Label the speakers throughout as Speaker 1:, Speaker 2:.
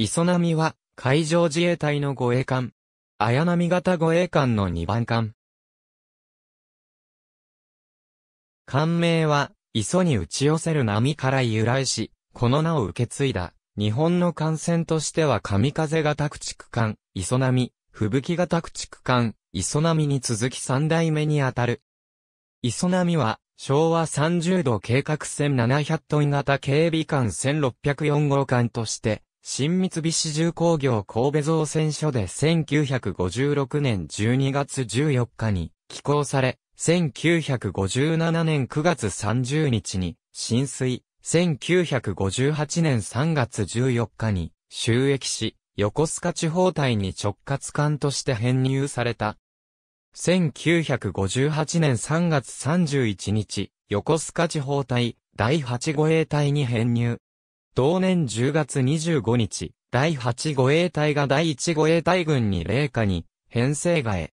Speaker 1: 磯波は、海上自衛隊の護衛艦。綾波型護衛艦の2番艦。艦名は、磯に打ち寄せる波から由来し、この名を受け継いだ、日本の艦船としては神風型駆逐艦、磯波、吹雪型駆逐艦、磯波に続き三代目にあたる。磯波は、昭和30度計画船700トン型警備艦1604号艦として、新三菱重工業神戸造船所で1956年12月14日に寄港され、1957年9月30日に浸水、1958年3月14日に収益し、横須賀地方隊に直轄艦として編入された。1958年3月31日、横須賀地方隊第8護衛隊に編入。同年10月25日、第8護衛隊が第1護衛隊軍に霊下に、編成替え。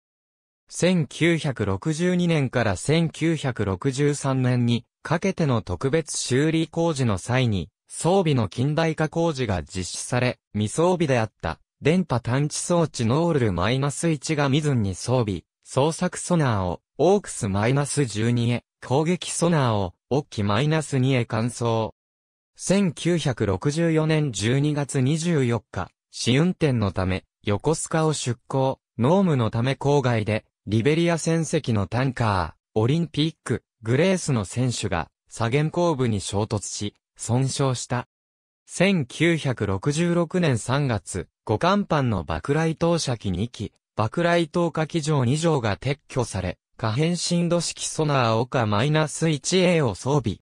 Speaker 1: 1962年から1963年にかけての特別修理工事の際に、装備の近代化工事が実施され、未装備であった電波探知装置ノールル -1 がミンに装備、捜索ソナーをオークス -12 へ、攻撃ソナーをオッキ -2 へ換装。1964年12月24日、試運転のため、横須賀を出港、農務のため郊外で、リベリア船籍のタンカー、オリンピック、グレースの選手が、左舷後部に衝突し、損傷した。1966年3月、五甲板の爆雷投射機2機、爆雷投下機場2条が撤去され、可変振度式ソナーオカ -1A を装備。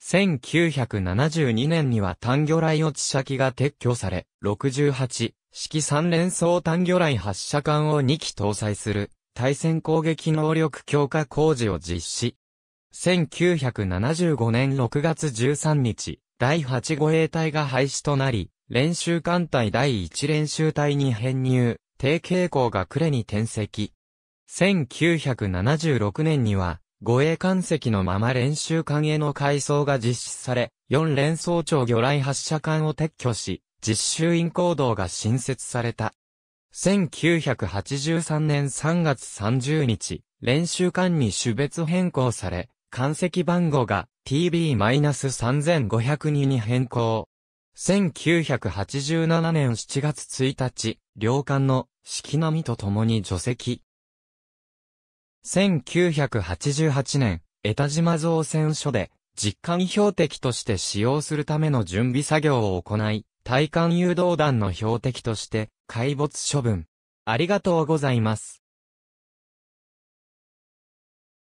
Speaker 1: 1972年には単魚雷落ち射が撤去され、68式3連装単魚雷発射管を2機搭載する対戦攻撃能力強化工事を実施。1975年6月13日、第8護衛隊が廃止となり、練習艦隊第1練習隊に編入、低傾向が呉に転籍。1976年には、護衛艦籍のまま練習艦への改装が実施され、4連装長魚雷発射艦を撤去し、実習員行動が新設された。1983年3月30日、練習艦に種別変更され、艦籍番号が TB-3502 に変更。1987年7月1日、両艦の式季みと共に除籍。1988年、江田島造船所で、実艦標的として使用するための準備作業を行い、対艦誘導弾の標的として、海没処分。ありがとうございます。